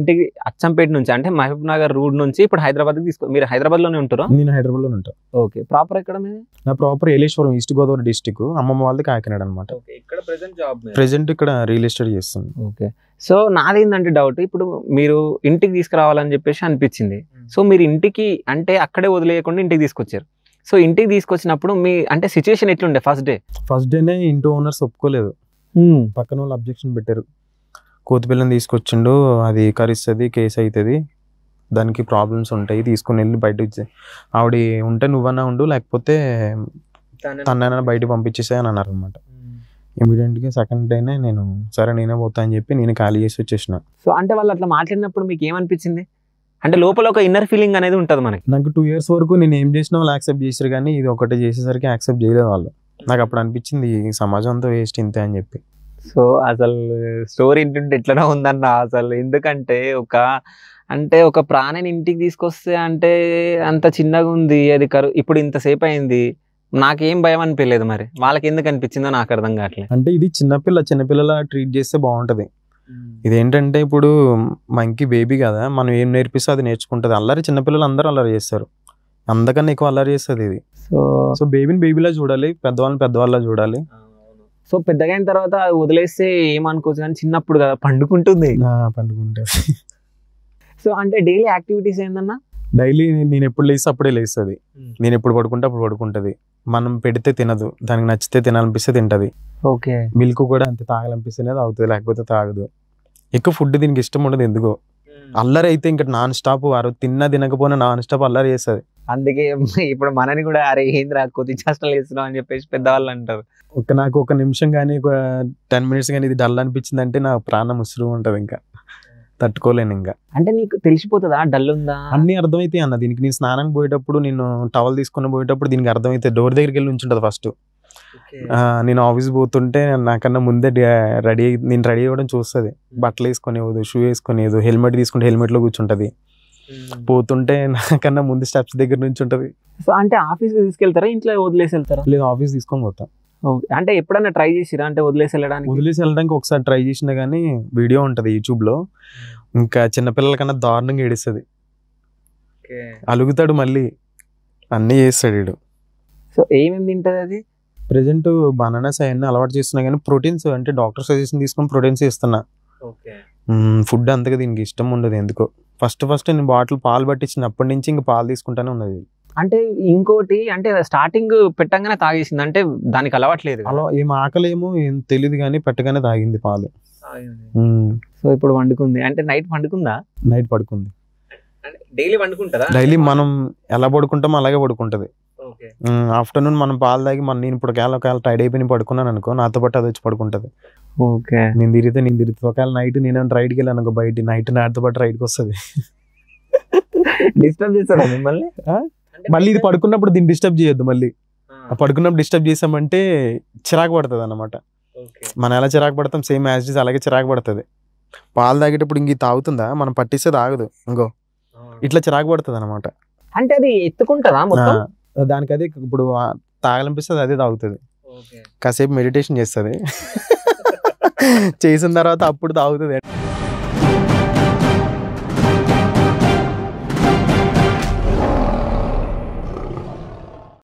ఇంటికి అచ్చంపేట నుంచి అంటే మహబూబ్ నగర్ రూడ్ నుంచి ఇప్పుడు హైదరాబాద్కి తీసుకో మీరు హైదరాబాద్లోనే ఉంటారు నేను హైదరాబాద్లోనే ఉంటా ఓకే ప్రాపర్ ఎక్కడ నా proper Yeleswaram East Godavari district అమ్మమ్మ వాళ్ళది కాకినాడ అనమాట ఇక్కడ ప్రెసెంట్ జాబ్ ఇక్కడ రియల్ ఎస్టేట్ చేస్తుంది ఓకే సో నాదేంటంటే డౌట్ ఇప్పుడు మీరు ఇంటికి తీసుకురావాలని చెప్పేసి అనిపించింది సో మీరు ఇంటికి అంటే అక్కడే వదిలేయకుండా ఇంటికి తీసుకొచ్చారు సో ఇంటికి తీసుకొచ్చినప్పుడు మీ అంటే సిచ్యువేషన్ ఎట్లుండే ఫస్ట్ డే ఫస్ట్ డేనే ఇంటి ఓనర్స్ ఒప్పుకోలేదు పక్కన వాళ్ళు అబ్జెక్షన్ పెట్టారు కోతిపిల్లని తీసుకొచ్చిండు అది కరిస్తుంది కేసు అవుతుంది దానికి ప్రాబ్లమ్స్ ఉంటాయి తీసుకుని వెళ్ళి బయట ఆవిడ ఉంటే నువ్వన్నా ఉండు లేకపోతే తనైనా బయట పంపించేసాయి అని అన్నారు అనమాట ఇమీడియట్గా సెకండ్ డేనే నేను సరే నేనే పోతా అని చెప్పి నేను ఖాళీ చేసి వచ్చేసిన సో అంటే వాళ్ళు అట్లా మాట్లాడినప్పుడు మీకు ఏమనిపించింది అంటే లోపల ఒక ఇన్నర్ ఫీలింగ్ అనేది ఉంటుంది మనకి నాకు టూ ఇయర్స్ వరకు నేను ఏం చేసినా వాళ్ళు యాక్సెప్ట్ చేశారు కానీ ఇది ఒకటి చేసేసరికి యాక్సెప్ట్ చేయలేదు వాళ్ళు నాకు అప్పుడు అనిపించింది సమాజం అంతా వేస్ట్ ఇంతే అని చెప్పి సో అసలు స్టోరీ ఇంటుంటే ఎట్లనో ఉందన్న అసలు ఎందుకంటే ఒక అంటే ఒక ప్రాణిని ఇంటికి తీసుకొస్తే అంటే అంత చిన్నగా ఉంది అది కరు ఇప్పుడు ఇంతసేపు అయింది నాకేం భయం అనిపించలేదు మరి వాళ్ళకి ఎందుకు అనిపించిందో నాకు అర్థం కావట్లేదు అంటే ఇది చిన్నపిల్ల చిన్నపిల్లల ట్రీట్ చేస్తే బాగుంటుంది ఇదేంటంటే ఇప్పుడు మంకి బేబీ కదా మనం ఏం నేర్పిస్తే అది నేర్చుకుంటుంది అల్లరి చిన్నపిల్లలు అందరూ అల్లరి చేస్తారు అందకన్నా ఎక్కువ అల్లరి చేస్తుంది ఇది సో సో బేబీని బేబీలా చూడాలి పెద్దవాళ్ళని పెద్దవాళ్ళ చూడాలి సో పెద్దగా అయిన తర్వాత వదిలేస్తే ఏమనుకోవచ్చు కానీ చిన్నప్పుడు కదా పండుకుంటుంది పండుకుంటే సో అంటే డైలీ యాక్టివిటీస్ ఏందన్నా డైలీ నేను ఎప్పుడు లేస్తే అప్పుడే లేస్తుంది నేను ఎప్పుడు పడుకుంటే అప్పుడు పడుకుంటుంది మనం పెడితే తినదు దానికి నచ్చితే తినాలనిపిస్తే తింటది ఓకే మిల్క్ కూడా అంత తాగాలనిపిస్తే అవుతుంది లేకపోతే తాగదు ఎక్కువ ఫుడ్ దీనికి ఇష్టం ఉండదు ఎందుకో అల్లరి అయితే ఇంకా నాన్ స్టాప్ వారు తిన్నా తినకపోయినా నాన్ స్టాప్ అల్లరి చేస్తుంది అందుకే ఇప్పుడు మనని కూడా అరే ఏంద్రా కొద్ది చేష్టలు వేస్తున్నాం అని చెప్పేసి పెద్దవాళ్ళు అంటారు ఒక నాకు ఒక నిమిషం కానీ ఒక టెన్ మినిట్స్ కానీ ఇది డల్ అనిపించింది అంటే నా ప్రాణం ఉసురు ఉంటుంది ఇంకా తట్టుకోలేను ఇంకా అంటే నీకు తెలిసిపోతుందా డల్ ఉందా అన్ని అర్థమైతే అన్న దీనికి నేను స్నానం పోయేటప్పుడు నేను టవల్ తీసుకుని పోయేటప్పుడు దీనికి అర్థమైతే డోర్ దగ్గరికి వెళ్ళి ఉంచుంటుంది ఫస్ట్ నేను ఆఫీస్ పోతుంటే నాకన్నా ముందే రెడీ నేను రెడీ అవ్వడం చూస్తుంది hmm. బట్టలు వేసుకునేవద్దు షూ వేసుకొని హెల్మెట్ తీసుకుంటే హెల్మెట్లో కూర్చుంటుంది పోతుంటే నాకన్నా ముందు స్టెప్స్ దగ్గర నుంచి ఉంటుంది సో అంటే ఆఫీస్ తీసుకెళ్తారా ఇంట్లో వదిలేసి వెళ్తారా లేదు ఆఫీస్ తీసుకొని పోతాం అంటే ఎప్పుడైనా ట్రై చేసిరా అంటే వదిలేసి వెళ్ళడానికి వదిలేసి వెళ్ళడానికి ఒకసారి ట్రై చేసినా కానీ వీడియో ఉంటుంది యూట్యూబ్లో ఇంకా చిన్నపిల్లల కన్నా దారుణంగా ఏడుస్తుంది అలుగుతాడు మళ్ళీ అన్నీ చేస్తాడు వీడు సో ఏమేమి తింటది అది ప్రజెంట్ బనానాస్ అవన్నీ అలవాటు చేస్తున్నా కానీ ప్రోటీన్స్ అంటే డాక్టర్ సజెషన్ తీసుకొని ప్రోటీన్స్ ఇస్తున్నా ఫుడ్ అంతగా దీనికి ఇష్టం ఉండదు ఎందుకో ఫస్ట్ ఫస్ట్ నేను బాటిల్ పాలు పట్టించినప్పటి నుంచి ఇంక పాలు తీసుకుంటానే ఉన్నది అంటే ఇంకోటి అంటే స్టార్టింగ్ పెట్టంగానే తాగేసింది అంటే దానికి అలవాట్లేదు అలా ఏం ఆకలేమో ఏం తెలియదు కానీ పెట్టగానే తాగింది పాలు సో ఇప్పుడు వండుకుంది అంటే నైట్ వండుకుందా నైట్ పడుకుంది డైలీ వండుకుంటారా డైలీ మనం ఎలా పడుకుంటామో అలాగే పడుకుంటది ఆఫ్టర్నూన్ మనం పాలు తాగి మన నేను ఇప్పుడు ఒకవేళ ఒకవేళ టైడ్ అయిపోయి పడుకున్నాను అనుకో నాతో పాటు అది వచ్చి పడుకుంటది ఓకే నేను తిరిగితే నేను తిరిగితే ఒకవేళ నైట్ నేను రైడ్కి వెళ్ళాను అనుకో బయట నైట్ నాతో పాటు రైడ్కి వస్తుంది డిస్టర్బ్ చేస్తాను మిమ్మల్ని మళ్ళీ ఇది పడుకున్నప్పుడు దీన్ని డిస్టర్బ్ చేయొద్దు మళ్ళీ పడుకున్నప్పుడు డిస్టర్బ్ చేసామంటే చిరాకు పడుతుంది అనమాట మనం ఎలా చిరాకు పడతాం సేమ్ యాజ్ అలాగే చిరాకు పడుతుంది పాలు తాగేటప్పుడు ఇంక తాగుతుందా మనం పట్టిస్తే తాగదు ఇంకో ఇట్లా చిరాకు పడుతుంది అనమాట అంటే అది ఎత్తుకుంటుందా దానికి అది ఇప్పుడు తాగలనిపిస్తుంది అదే తాగుతుంది కాసేపు మెడిటేషన్ చేస్తుంది చేసిన తర్వాత అప్పుడు తాగుతుంది